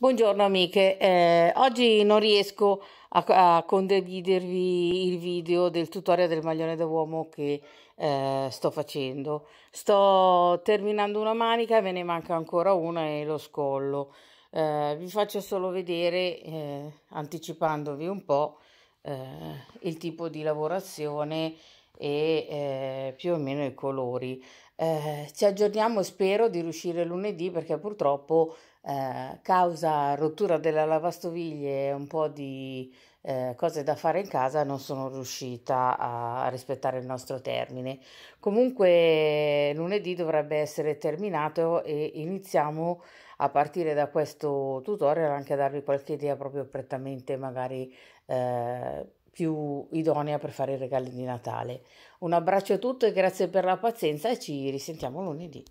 Buongiorno amiche, eh, oggi non riesco a, a, condividervi il video del tutorial del maglione da uomo che eh, sto facendo. Sto terminando una manica, me ne manca ancora una e lo scollo. Eh, vi faccio solo vedere, eh, anticipandovi un po', eh, il tipo di lavorazione e eh, più o meno i colori. Eh, ci aggiorniamo, spero di riuscire lunedì perché purtroppo eh, causa rottura della lavastoviglie e un po' di eh, cose da fare in casa non sono riuscita a, a rispettare il nostro termine. Comunque lunedì dovrebbe essere terminato e iniziamo a partire da questo tutorial anche a darvi qualche idea proprio prettamente magari eh, più idonea per fare i regali di Natale. Un abbraccio a tutti, grazie per la pazienza e ci risentiamo lunedì.